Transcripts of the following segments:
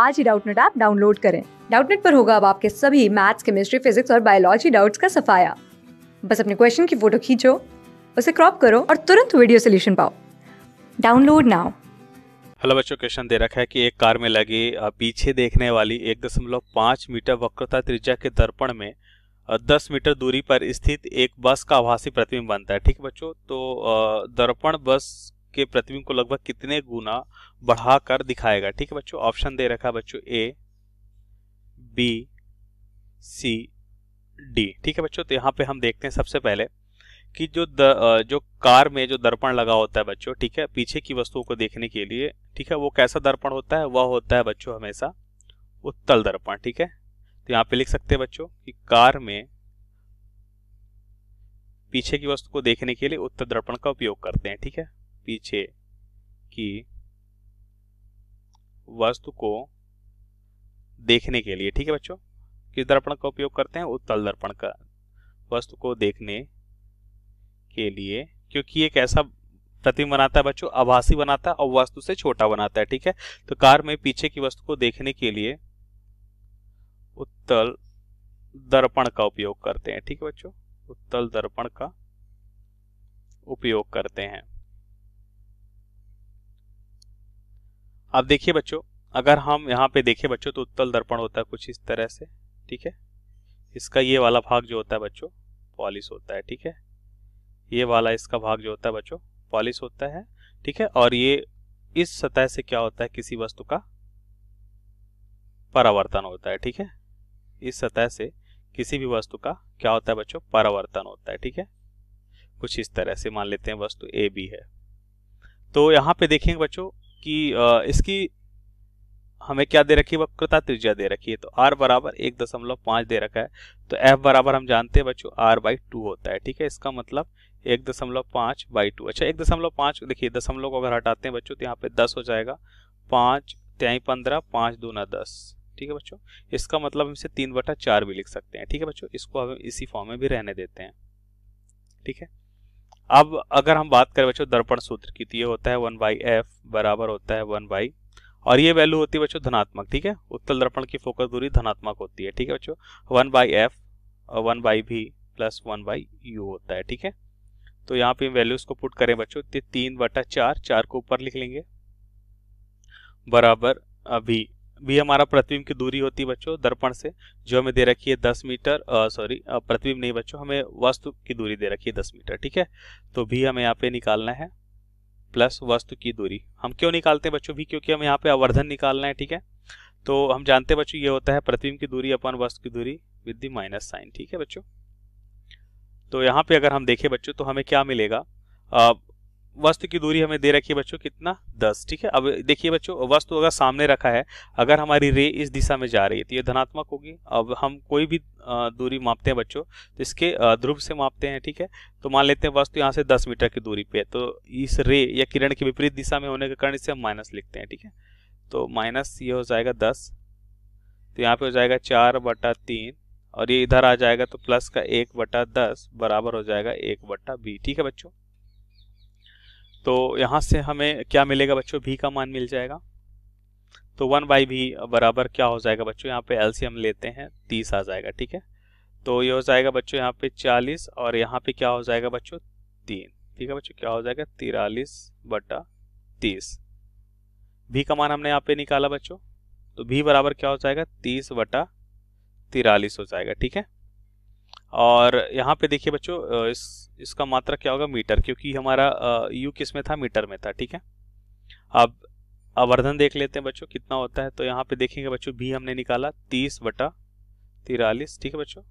आज ही Doubtnut app download करें डाउटनेट पर होगा अब आपके सभी मैथ्स केमिस्ट्री फिजिक्स और बायोलॉजी डाउट्स का सफाया बस अपने क्वेश्चन की फोटो खींचो उसे क्रॉप करो और तुरंत वीडियो सोल्यूशन पाओ डाउनलोड नाउ हेलो बच्चों क्वेश्चन दे रखा है कि एक कार में लगी पीछे देखने वाली एक दशमलव पाँच मीटर वक्रता त्रिज्या के दर्पण में दस मीटर दूरी पर स्थित एक बस का आभासी प्रतिबिंब बनता है ठीक बच्चों तो दर्पण बस के प्रतिबिंब को लगभग कितने गुना बढ़ाकर दिखाएगा ठीक है बच्चों ऑप्शन दे रखा है बच्चों ए बी सी डी ठीक है बच्चों तो यहाँ पे हम देखते हैं सबसे पहले कि जो द, जो कार में जो दर्पण लगा होता है बच्चों ठीक है पीछे की वस्तुओं को देखने के लिए ठीक है वो कैसा दर्पण होता है वह होता है बच्चों हमेशा उत्तल दर्पण ठीक है तो यहाँ पे लिख सकते हैं बच्चों कि कार में पीछे की वस्तु को देखने के लिए उत्तर दर्पण का उपयोग करते हैं ठीक है पीछे की वस्तु को देखने के लिए ठीक है बच्चों किस दर्पण का उपयोग करते हैं उत्तल दर्पण का वस्तु को देखने के लिए क्योंकि एक ऐसा प्रतिम बनाता है बच्चों आभासी बनाता है और वस्तु से छोटा बनाता है ठीक है तो कार में पीछे की वस्तु को देखने के लिए उत्तल दर्पण का उपयोग करते हैं ठीक है बच्चों उत्तल दर्पण का उपयोग करते हैं अब देखिए बच्चों अगर हम यहाँ पे देखें बच्चों तो उत्तल दर्पण होता है कुछ इस तरह से ठीक है इसका ये वाला भाग जो होता है बच्चों पॉलिस होता है ठीक है ये वाला इसका भाग जो होता है बच्चों पॉलिस होता है ठीक है और ये इस सतह से क्या होता है किसी वस्तु का परावर्तन होता है ठीक है इस सतह से किसी भी वस्तु का क्या होता है बच्चों परावर्तन होता है ठीक है कुछ इस तरह से मान लेते हैं वस्तु ए बी है तो यहाँ पे देखेंगे बच्चों कि इसकी हमें क्या दे रखी है वक्रता त्रिज्या दे रखी है तो आर बराबर एक दशमलव पांच दे रखा है तो एफ बराबर हम जानते हैं बच्चों आर बाई टू होता है ठीक है इसका मतलब एक दशमलव पांच बाई टू अच्छा एक दशमलव पांच देखिए दशमलव को अगर हटाते हैं बच्चों तो यहाँ पे दस हो जाएगा पांच त्याई पंद्रह पांच दो दस ठीक है बच्चों इसका मतलब हम इसे तीन बटा चार भी लिख सकते हैं ठीक है बच्चों इसको हम इसी फॉर्म में भी रहने देते हैं ठीक है अब अगर हम बात करें बच्चों दर्पण सूत्र की तो ये होता है वन बाई एफ बराबर होता है वन बाई और ये वैल्यू होती है बच्चों धनात्मक ठीक है उत्तल दर्पण की फोकस दूरी धनात्मक होती है ठीक है बच्चों वन बाई एफ और one by V plus one by U होता है ठीक है तो यहाँ पे वैल्यूज को पुट करें बच्चों तो तीन बटा चार चार को ऊपर लिख लेंगे बराबर अभी भी हमारा प्रतिबिंब की दूरी होती है बच्चों दर्पण से जो हमें दे रखी है दस मीटर सॉरी प्रतिबिंब नहीं बच्चों हमें वस्तु की दूरी दे रखी है दस मीटर ठीक है तो भी हमें यहाँ पे निकालना है प्लस वस्तु की दूरी हम क्यों निकालते हैं बच्चों भी क्योंकि हमें यहाँ पे आवर्धन निकालना है ठीक है तो हम जानते हैं बच्चों ये होता है प्रतिबिंब की दूरी अपन वस्तु की दूरी विद दी माइनस साइन ठीक है बच्चों तो यहाँ पे अगर हम देखें बच्चों तो हमें क्या मिलेगा वस्तु की दूरी हमें दे रखी है बच्चों कितना दस ठीक है अब देखिए बच्चों वस्तु अगर सामने रखा है अगर हमारी रे इस दिशा में जा रही है तो ये धनात्मक होगी अब हम कोई भी दूरी मापते हैं बच्चों तो इसके ध्रुव से मापते हैं ठीक है तो मान लेते हैं वस्तु यहाँ से दस मीटर की दूरी पे है तो इस रे या किरण के विपरीत दिशा में होने के कारण इसे हम माइनस लिखते हैं ठीक है तो माइनस ये हो जाएगा दस तो यहाँ पे हो जाएगा चार बटा तीन और ये इधर आ जाएगा तो प्लस का एक बटा दस बराबर हो जाएगा एक बटा बी ठीक है बच्चों तो यहाँ से हमें क्या मिलेगा बच्चों भी का मान मिल जाएगा तो वन बाई भी बराबर क्या हो जाएगा बच्चों यहाँ पे एलसीएम लेते हैं तीस आ जाएगा ठीक है तो ये हो जाएगा बच्चों यहाँ पे चालीस और यहाँ पे क्या हो जाएगा बच्चों तीन ठीक है बच्चों क्या हो जाएगा तिरालीस बटा तीस भी का मान हमने यहाँ पे निकाला बच्चों तो भी बराबर क्या हो जाएगा तीस बटा तिरालीस हो जाएगा ठीक है और यहाँ पे देखिए बच्चों इस इसका मात्रा क्या होगा मीटर क्योंकि हमारा यू किस में था मीटर में था ठीक है अब आवर्धन देख लेते हैं बच्चों कितना होता है तो यहाँ पे देखेंगे बच्चों भी हमने निकाला तीस बटा तिरालीस ठीक है बच्चों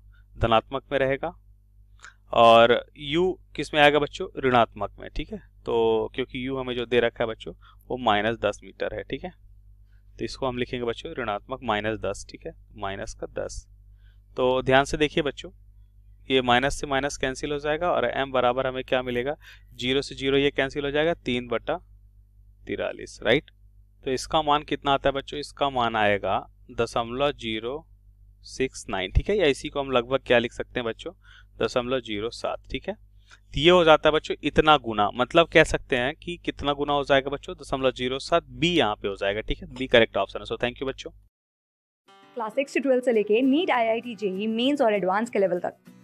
धनात्मक में रहेगा और u किस में आएगा बच्चों ऋणात्मक में ठीक है तो क्योंकि u हमें जो दे रखा है बच्चों वो माइनस दस मीटर है ठीक है तो इसको हम लिखेंगे बच्चों ऋणात्मक माइनस दस ठीक है माइनस का दस तो ध्यान से देखिए बच्चों ये माइनस से माइनस कैंसिल हो जाएगा और एम बराबर हमें क्या मिलेगा जीरो से जीरो ये कैंसिल हो जाएगा तीन बटा तिरालीस राइट तो इसका मान कितना आता है बच्चों इसका मान आएगा दशमलव जीरो सिक्स नाइन ठीक है या इसी को हम लगभग क्या लिख सकते हैं बच्चों दशमलव जीरो सात ठीक है तो ये हो जाता है बच्चों इतना गुना मतलब कह सकते हैं कि कितना गुना हो जाएगा बच्चों दशमलव जीरो सात बी यहाँ पे हो जाएगा ठीक है बी करेक्ट ऑप्शन है सो थैंक यू बच्चों क्लास सिक्स से ट्वेल्थ से लेके NEET IIT JEE mains और एडवांस के लेवल तक